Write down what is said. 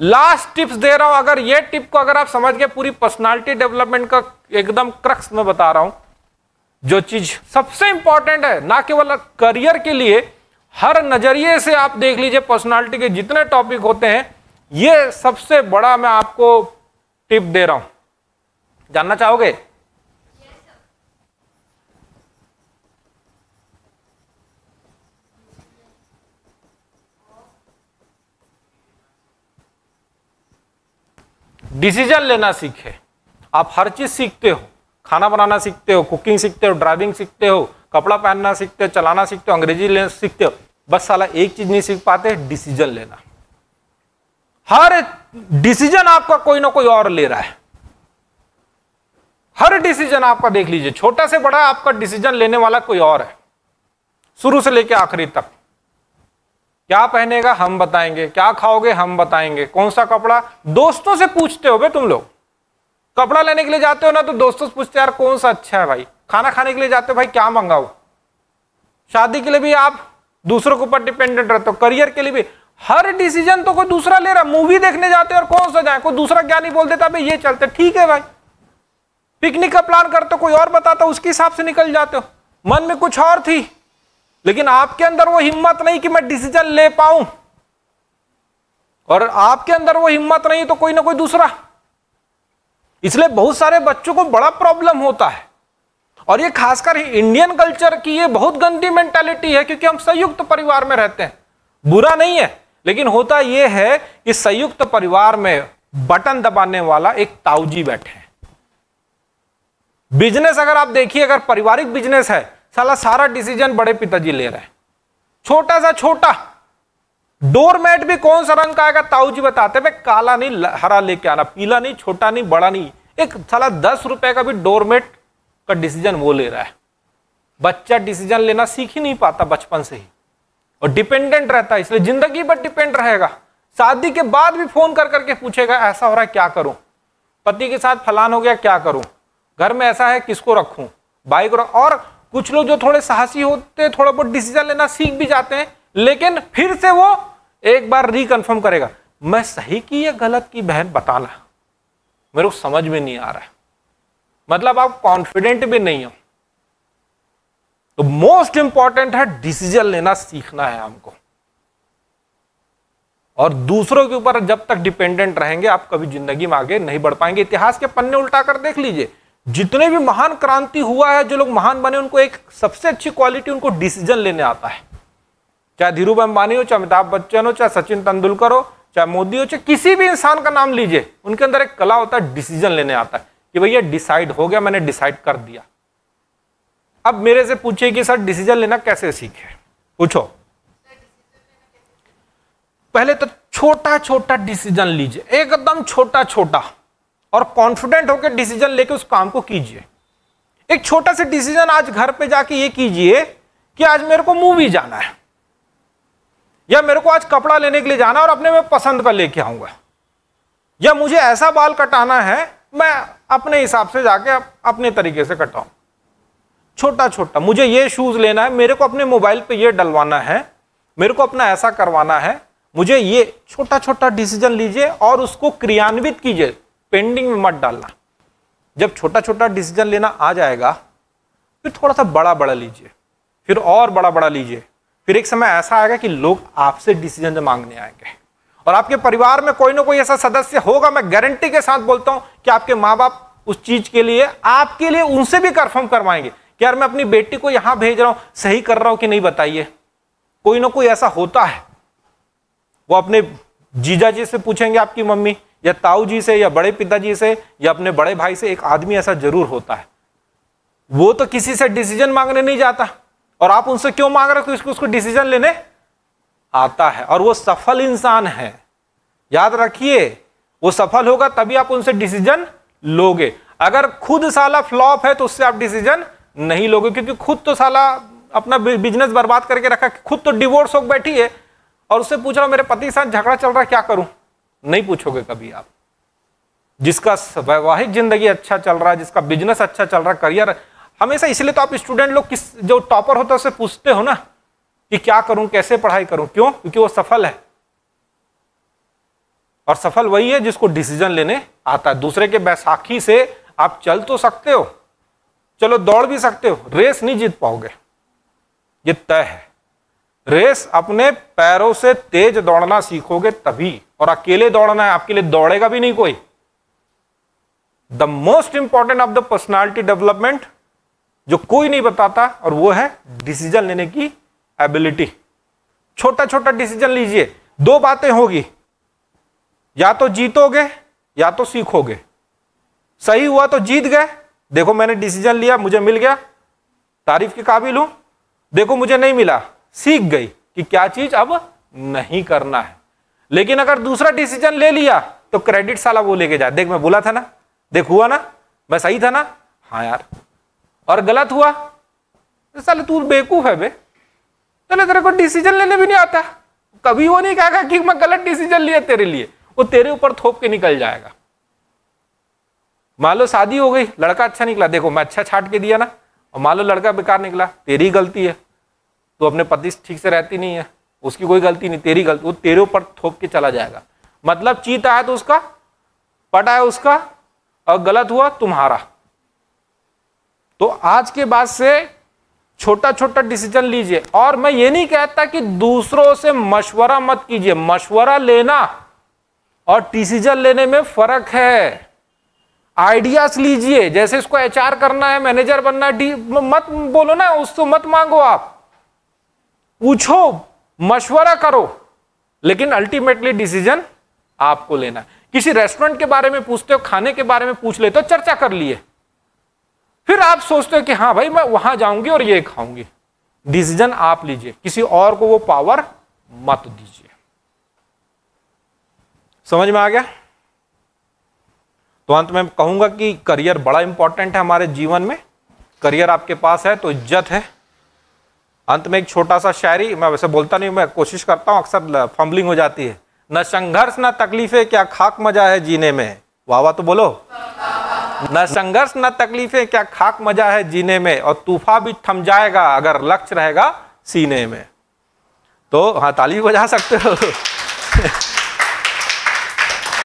last tips दे रहा हूं अगर ये टिप को अगर आप समझ के पूरी पर्सनालिटी डेवलपमेंट का एकदम क्रक्स में बता रहा हूं जो चीज सबसे इंपॉर्टेंट है ना केवल करियर के लिए हर नजरिए से आप देख लीजिए पर्सनालिटी के जितने टॉपिक होते हैं ये सबसे बड़ा मैं आपको टिप दे रहा हूं जानना चाहोगे डिसीजन लेना सीखे आप हर चीज़ सीखते हो खाना बनाना सीखते हो कुकिंग सीखते हो ड्राइविंग सीखते हो कपड़ा पहनना सीखते हो चलाना सीखते हो अंग्रेजी लेना सीखते हो बस साला एक चीज़ नहीं सीख पाते डिसीजन लेना हर डिसीजन आपका कोई ना कोई और ले रहा है हर डिसीजन आपका देख लीजिए छोटा से बड़ा आपका डिसीजन लेने वाला कोई और है शुरू से लेकर आखिरी तक क्या पहनेगा हम बताएंगे क्या खाओगे हम बताएंगे कौन सा कपड़ा दोस्तों से पूछते हो बे तुम लोग कपड़ा लेने के लिए जाते हो ना तो दोस्तों से पूछते यार कौन सा अच्छा है भाई खाना खाने के लिए जाते हो भाई क्या मंगाओ शादी के लिए भी आप दूसरों के ऊपर डिपेंडेंट रहते हो करियर के लिए भी हर डिसीजन तो कोई दूसरा ले रहा मूवी देखने जाते हो और कौन सा जाए कोई दूसरा क्या नहीं बोल देता भाई ये चलते ठीक है भाई पिकनिक का प्लान करते हो कोई और बताता उसके हिसाब से निकल जाते हो मन में कुछ और थी लेकिन आपके अंदर वो हिम्मत नहीं कि मैं डिसीजन ले पाऊं और आपके अंदर वो हिम्मत नहीं तो कोई ना कोई दूसरा इसलिए बहुत सारे बच्चों को बड़ा प्रॉब्लम होता है और ये खासकर इंडियन कल्चर की ये बहुत गंदी मेंटालिटी है क्योंकि हम संयुक्त परिवार में रहते हैं बुरा नहीं है लेकिन होता यह है कि संयुक्त परिवार में बटन दबाने वाला एक ताऊजी बैठे हैं बिजनेस अगर आप देखिए अगर पारिवारिक बिजनेस है साला सारा डिसीजन बड़े पिताजी ले रहे हैं छोटा सा छोटा डोरमेट भी कौन सा रंग का आएगा ताऊ जी बताते भाई काला नहीं हरा लेके आना पीला नहीं छोटा नहीं बड़ा नहीं एक साला दस रुपए का भी डोरमेट का डिसीजन वो ले रहा है बच्चा डिसीजन लेना सीख ही नहीं पाता बचपन से ही और डिपेंडेंट रहता है इसलिए जिंदगी पर डिपेंड रहेगा शादी के बाद भी फोन कर करके पूछेगा ऐसा हो रहा है क्या करूं पति के साथ फलान हो गया क्या करूं घर में ऐसा है किसको रखूं बाइक और कुछ लोग जो थोड़े साहसी होते हैं थोड़ा बहुत डिसीजन लेना सीख भी जाते हैं लेकिन फिर से वो एक बार रिकन्फर्म करेगा मैं सही की या गलत की बहन बताना मेरे को समझ में नहीं आ रहा है मतलब आप कॉन्फिडेंट भी नहीं हो तो मोस्ट इंपॉर्टेंट है डिसीजन लेना सीखना है हमको और दूसरों के ऊपर जब तक डिपेंडेंट रहेंगे आप कभी जिंदगी में आगे नहीं बढ़ पाएंगे इतिहास के पन्ने उल्टा कर देख लीजिए जितने भी महान क्रांति हुआ है जो लोग महान बने उनको एक सबसे अच्छी क्वालिटी उनको डिसीजन लेने आता है चाहे धीरू अंबानी हो चाहे अमिताभ बच्चन हो चाहे सचिन तेंदुलकर हो चाहे मोदी हो चाहे किसी भी इंसान का नाम लीजिए उनके अंदर एक कला होता है डिसीजन लेने आता है कि भैया डिसाइड हो गया मैंने डिसाइड कर दिया अब मेरे से पूछिए कि सर डिसीजन लेना कैसे सीखे पूछो पहले तो छोटा छोटा डिसीजन लीजिए एकदम छोटा छोटा और कॉन्फिडेंट होकर डिसीजन लेके उस काम को कीजिए एक छोटा सा डिसीजन आज घर पे जाके ये कीजिए कि आज मेरे को मूवी जाना है या मेरे को आज कपड़ा लेने के लिए जाना है और अपने में पसंद का लेके आऊंगा या मुझे ऐसा बाल कटाना है मैं अपने हिसाब से जाके अपने तरीके से कटाऊ छोटा छोटा मुझे ये शूज लेना है मेरे को अपने मोबाइल पे ये डलवाना है मेरे को अपना ऐसा करवाना है मुझे ये छोटा छोटा डिसीजन लीजिए और उसको क्रियान्वित कीजिए पेंडिंग में मत डालना जब छोटा छोटा डिसीजन लेना आ जाएगा फिर थोड़ा सा बड़ा बड़ा लीजिए फिर और बड़ा बड़ा लीजिए फिर एक समय ऐसा आएगा कि लोग आपसे डिसीजन मांगने आएंगे और आपके परिवार में कोई ना कोई ऐसा सदस्य होगा मैं गारंटी के साथ बोलता हूं कि आपके माँ बाप उस चीज के लिए आपके लिए उनसे भी कन्फर्म करवाएंगे कि यार मैं अपनी बेटी को यहां भेज रहा हूं सही कर रहा हूं कि नहीं बताइए कोई ना कोई ऐसा होता है वो अपने जीजा जी से पूछेंगे आपकी मम्मी या ताऊ जी से या बड़े पिताजी से या अपने बड़े भाई से एक आदमी ऐसा जरूर होता है वो तो किसी से डिसीजन मांगने नहीं जाता और आप उनसे क्यों मांग रहे हो उसको उसको डिसीजन लेने आता है और वो सफल इंसान है याद रखिए वो सफल होगा तभी आप उनसे डिसीजन लोगे अगर खुद साला फ्लॉप है तो उससे आप डिसीजन नहीं लोगे क्योंकि खुद तो साला अपना बिजनेस बर्बाद करके रखा खुद तो डिवोर्स होकर बैठी है और उससे पूछ रहा मेरे पति के साथ झगड़ा चल रहा है क्या करूं नहीं पूछोगे कभी आप जिसका वैवाहिक जिंदगी अच्छा चल रहा है जिसका बिजनेस अच्छा चल रहा है करियर हमेशा इसलिए तो आप स्टूडेंट लोग किस जो टॉपर होता है उससे पूछते हो ना कि क्या करूं कैसे पढ़ाई करूं क्यों क्योंकि वो सफल है और सफल वही है जिसको डिसीजन लेने आता है दूसरे के बैसाखी से आप चल तो सकते हो चलो दौड़ भी सकते हो रेस नहीं जीत पाओगे ये तय है रेस अपने पैरों से तेज दौड़ना सीखोगे तभी और अकेले दौड़ना है आपके लिए दौड़ेगा भी नहीं कोई the most important of the personality development जो कोई नहीं बताता और वो है डिसीजन लेने की एबिलिटी छोटा छोटा डिसीजन लीजिए दो बातें होगी या तो जीतोगे या तो सीखोगे सही हुआ तो जीत गए देखो मैंने डिसीजन लिया मुझे मिल गया तारीफ के काबिल हूं देखो मुझे नहीं मिला सीख गई कि क्या चीज अब नहीं करना है लेकिन अगर दूसरा डिसीजन ले लिया तो क्रेडिट साला वो लेके जाए देख मैं बोला था ना देख हुआ ना मैं सही था ना हाँ यार और गलत हुआ तो साले तू बेवकूफ है बे चले तो तेरे को डिसीजन लेने भी नहीं आता कभी वो नहीं कहेगा कि मैं गलत डिसीजन लिया तेरे लिए वो तेरे ऊपर थोप के निकल जाएगा मान लो शादी हो गई लड़का अच्छा निकला देखो मैं अच्छा छाट के दिया ना और मान लो लड़का बेकार निकला तेरी गलती है तो अपने पति ठीक से रहती नहीं है उसकी कोई गलती नहीं तेरी गलती वो तेरे ऊपर थोप के चला जाएगा मतलब चीत आया तो उसका पट आया उसका और गलत हुआ तुम्हारा तो आज के बाद से छोटा छोटा डिसीजन लीजिए और मैं ये नहीं कहता कि दूसरों से मशवरा मत कीजिए मशवरा लेना और डिसीजन लेने में फर्क है आइडियाज लीजिए जैसे इसको एचआर करना है मैनेजर बनना है मत बोलो ना उसको तो मत मांगो आप पूछो मशवरा करो लेकिन अल्टीमेटली डिसीजन आपको लेना है किसी रेस्टोरेंट के बारे में पूछते हो खाने के बारे में पूछ लेते हो चर्चा कर लिए फिर आप सोचते हो कि हाँ भाई मैं वहां जाऊंगी और ये खाऊंगी डिसीजन आप लीजिए किसी और को वो पावर मत दीजिए समझ में आ गया तो अंत में कहूंगा कि करियर बड़ा इंपॉर्टेंट है हमारे जीवन में करियर आपके पास है तो इज्जत है अंत में एक छोटा सा शायरी मैं वैसे बोलता नहीं मैं कोशिश करता हूँ अक्सर फम्बलिंग हो जाती है न संघर्ष न तकलीफें क्या खाक मजा है जीने में वाह वाह तो बोलो न संघर्ष न तकलीफें क्या खाक मजा है जीने में और तूफा भी थम जाएगा अगर लक्ष्य रहेगा सीने में तो हाँ ताली बजा सकते हो